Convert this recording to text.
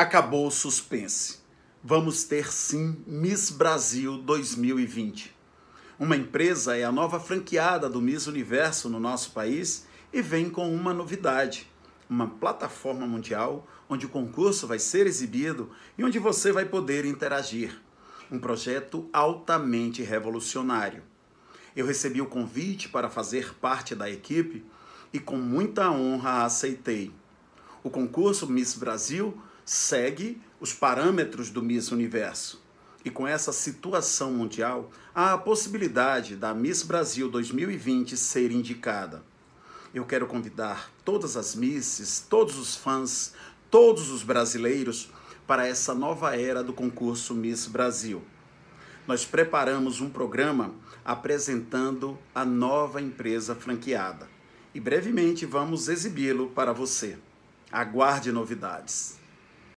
acabou o suspense. Vamos ter sim Miss Brasil 2020. Uma empresa é a nova franqueada do Miss Universo no nosso país e vem com uma novidade: uma plataforma mundial onde o concurso vai ser exibido e onde você vai poder interagir. Um projeto altamente revolucionário. Eu recebi o convite para fazer parte da equipe e com muita honra aceitei. O concurso Miss Brasil segue os parâmetros do Miss Universo. E com essa situação mundial, há a possibilidade da Miss Brasil 2020 ser indicada. Eu quero convidar todas as misses, todos os fãs, todos os brasileiros para essa nova era do concurso Miss Brasil. Nós preparamos um programa apresentando a nova empresa franqueada e brevemente vamos exibi-lo para você. Aguarde novidades.